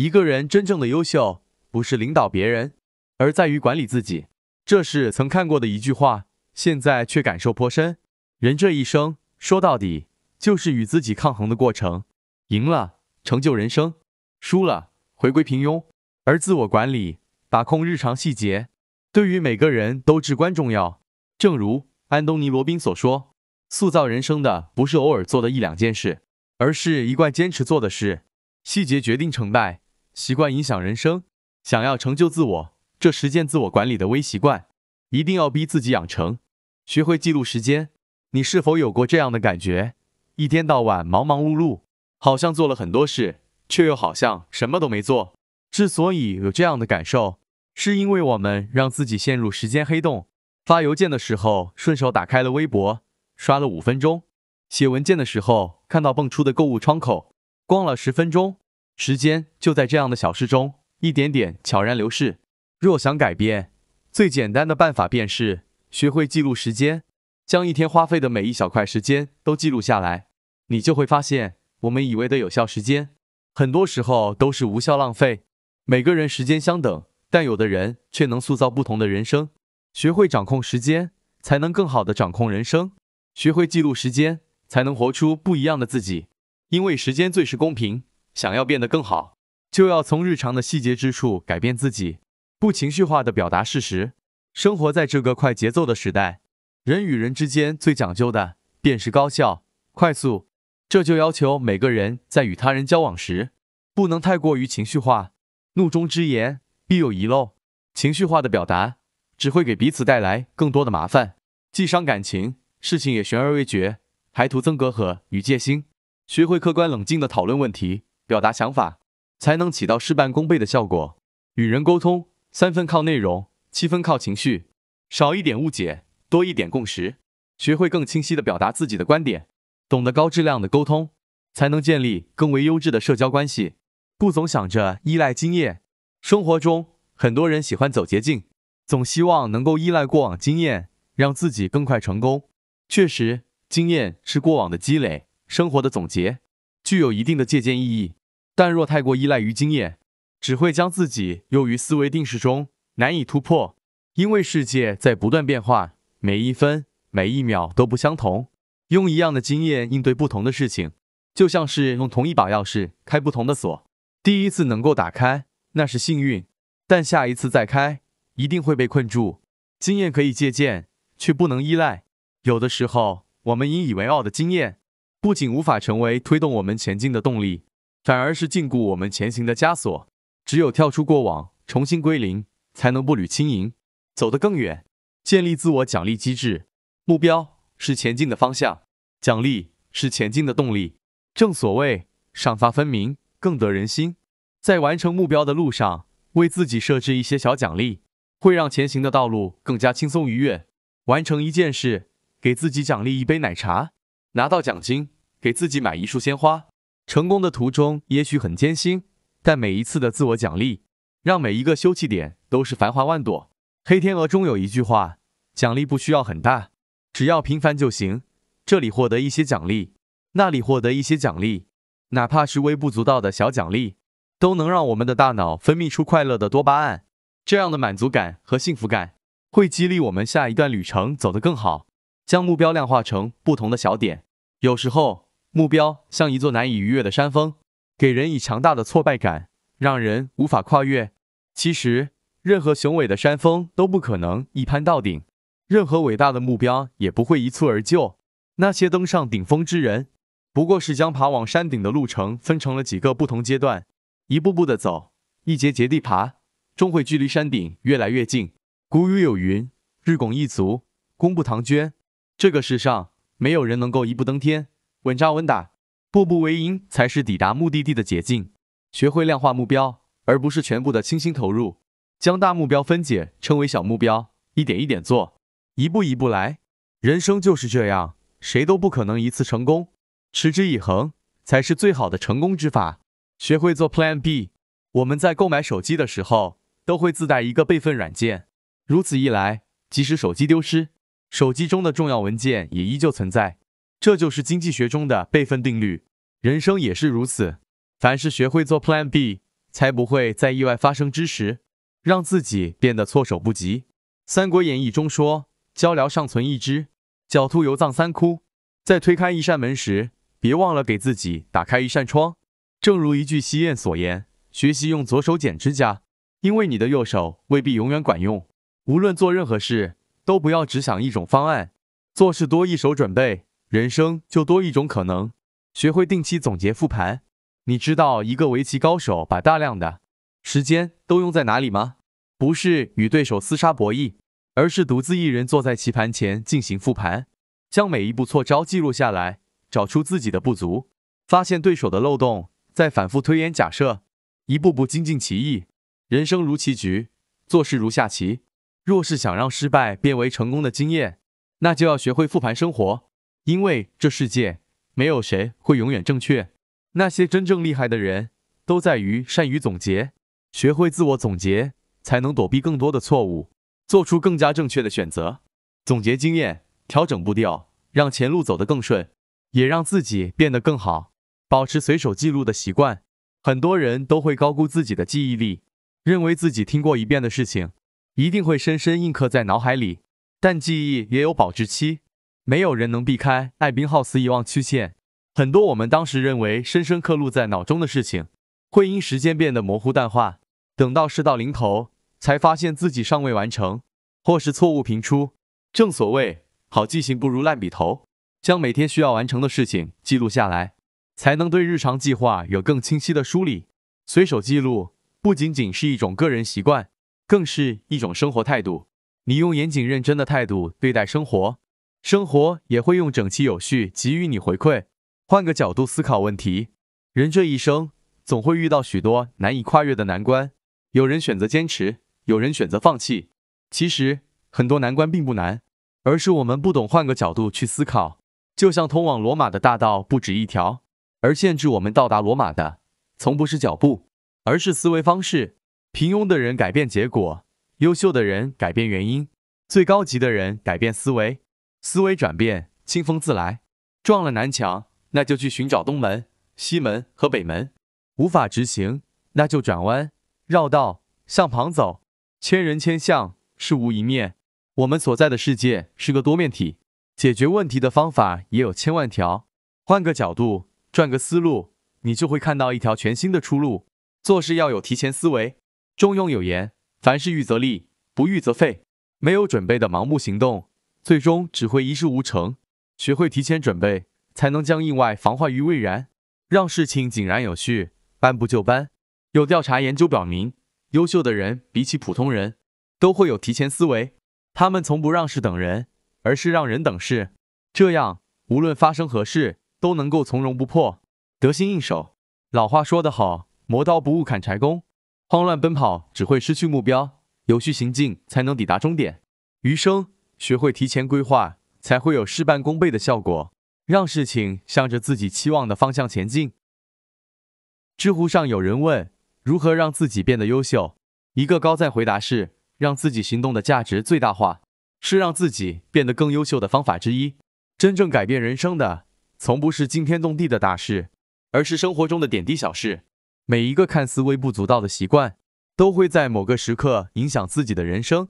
一个人真正的优秀，不是领导别人，而在于管理自己。这是曾看过的一句话，现在却感受颇深。人这一生，说到底，就是与自己抗衡的过程。赢了，成就人生；输了，回归平庸。而自我管理、把控日常细节，对于每个人都至关重要。正如安东尼·罗宾所说：“塑造人生的，不是偶尔做的一两件事，而是一贯坚持做的事。细节决定成败。”习惯影响人生，想要成就自我，这十件自我管理的微习惯一定要逼自己养成。学会记录时间，你是否有过这样的感觉？一天到晚忙忙碌碌，好像做了很多事，却又好像什么都没做。之所以有这样的感受，是因为我们让自己陷入时间黑洞。发邮件的时候顺手打开了微博，刷了五分钟；写文件的时候看到蹦出的购物窗口，逛了十分钟。时间就在这样的小事中一点点悄然流逝。若想改变，最简单的办法便是学会记录时间，将一天花费的每一小块时间都记录下来。你就会发现，我们以为的有效时间，很多时候都是无效浪费。每个人时间相等，但有的人却能塑造不同的人生。学会掌控时间，才能更好的掌控人生；学会记录时间，才能活出不一样的自己。因为时间最是公平。想要变得更好，就要从日常的细节之处改变自己，不情绪化的表达事实。生活在这个快节奏的时代，人与人之间最讲究的便是高效、快速，这就要求每个人在与他人交往时，不能太过于情绪化。怒中之言必有遗漏，情绪化的表达只会给彼此带来更多的麻烦，既伤感情，事情也悬而未决，还徒增隔阂与戒心。学会客观冷静的讨论问题。表达想法，才能起到事半功倍的效果。与人沟通，三分靠内容，七分靠情绪。少一点误解，多一点共识。学会更清晰地表达自己的观点，懂得高质量的沟通，才能建立更为优质的社交关系。不总想着依赖经验。生活中，很多人喜欢走捷径，总希望能够依赖过往经验，让自己更快成功。确实，经验是过往的积累，生活的总结，具有一定的借鉴意义。但若太过依赖于经验，只会将自己囿于思维定式中，难以突破。因为世界在不断变化，每一分每一秒都不相同。用一样的经验应对不同的事情，就像是用同一把钥匙开不同的锁。第一次能够打开，那是幸运；但下一次再开，一定会被困住。经验可以借鉴，却不能依赖。有的时候，我们引以为傲的经验，不仅无法成为推动我们前进的动力。反而是禁锢我们前行的枷锁。只有跳出过往，重新归零，才能步履轻盈，走得更远。建立自我奖励机制，目标是前进的方向，奖励是前进的动力。正所谓赏罚分明，更得人心。在完成目标的路上，为自己设置一些小奖励，会让前行的道路更加轻松愉悦。完成一件事，给自己奖励一杯奶茶；拿到奖金，给自己买一束鲜花。成功的途中也许很艰辛，但每一次的自我奖励，让每一个休憩点都是繁花万朵。黑天鹅中有一句话：奖励不需要很大，只要平凡就行。这里获得一些奖励，那里获得一些奖励，哪怕是微不足道的小奖励，都能让我们的大脑分泌出快乐的多巴胺。这样的满足感和幸福感，会激励我们下一段旅程走得更好。将目标量化成不同的小点，有时候。目标像一座难以逾越的山峰，给人以强大的挫败感，让人无法跨越。其实，任何雄伟的山峰都不可能一攀到顶，任何伟大的目标也不会一蹴而就。那些登上顶峰之人，不过是将爬往山顶的路程分成了几个不同阶段，一步步地走，一节节地爬，终会距离山顶越来越近。古语有云：“日拱一卒，功不唐捐。”这个世上，没有人能够一步登天。稳扎稳打，步步为营才是抵达目的地的捷径。学会量化目标，而不是全部的倾心投入。将大目标分解成为小目标，一点一点做，一步一步来。人生就是这样，谁都不可能一次成功。持之以恒才是最好的成功之法。学会做 Plan B。我们在购买手机的时候，都会自带一个备份软件。如此一来，即使手机丢失，手机中的重要文件也依旧存在。这就是经济学中的备份定律，人生也是如此。凡是学会做 Plan B，才不会在意外发生之时，让自己变得措手不及。《三国演义》中说：“交辽尚存一只，狡兔犹藏三窟。”在推开一扇门时，别忘了给自己打开一扇窗。正如一句西谚所言：“学习用左手剪指甲，因为你的右手未必永远管用。”无论做任何事，都不要只想一种方案，做事多一手准备。人生就多一种可能，学会定期总结复盘。你知道一个围棋高手把大量的时间都用在哪里吗？不是与对手厮杀博弈，而是独自一人坐在棋盘前进行复盘，将每一步错招记录下来，找出自己的不足，发现对手的漏洞，再反复推演假设，一步步精进棋艺。人生如棋局，做事如下棋。若是想让失败变为成功的经验，那就要学会复盘生活。因为这世界没有谁会永远正确，那些真正厉害的人都在于善于总结，学会自我总结，才能躲避更多的错误，做出更加正确的选择。总结经验，调整步调，让前路走得更顺，也让自己变得更好。保持随手记录的习惯，很多人都会高估自己的记忆力，认为自己听过一遍的事情，一定会深深印刻在脑海里，但记忆也有保质期。没有人能避开艾宾浩斯遗忘曲线。很多我们当时认为深深刻录在脑中的事情，会因时间变得模糊淡化。等到事到临头，才发现自己尚未完成，或是错误频出。正所谓好记性不如烂笔头。将每天需要完成的事情记录下来，才能对日常计划有更清晰的梳理。随手记录不仅仅是一种个人习惯，更是一种生活态度。你用严谨认真的态度对待生活。生活也会用整齐有序给予你回馈。换个角度思考问题，人这一生总会遇到许多难以跨越的难关。有人选择坚持，有人选择放弃。其实很多难关并不难，而是我们不懂换个角度去思考。就像通往罗马的大道不止一条，而限制我们到达罗马的，从不是脚步，而是思维方式。平庸的人改变结果，优秀的人改变原因，最高级的人改变思维。思维转变，清风自来。撞了南墙，那就去寻找东门、西门和北门。无法直行，那就转弯、绕道、向旁走。千人千相，事无一面。我们所在的世界是个多面体，解决问题的方法也有千万条。换个角度，转个思路，你就会看到一条全新的出路。做事要有提前思维。中庸有言：“凡事预则立，不预则废。”没有准备的盲目行动。最终只会一事无成。学会提前准备，才能将意外防患于未然，让事情井然有序，按部就班。有调查研究表明，优秀的人比起普通人，都会有提前思维。他们从不让事等人，而是让人等事。这样，无论发生何事，都能够从容不迫，得心应手。老话说得好：“磨刀不误砍柴工。”慌乱奔跑只会失去目标，有序行进才能抵达终点。余生。学会提前规划，才会有事半功倍的效果，让事情向着自己期望的方向前进。知乎上有人问如何让自己变得优秀，一个高赞回答是：让自己行动的价值最大化，是让自己变得更优秀的方法之一。真正改变人生的，从不是惊天动地的大事，而是生活中的点滴小事。每一个看似微不足道的习惯，都会在某个时刻影响自己的人生。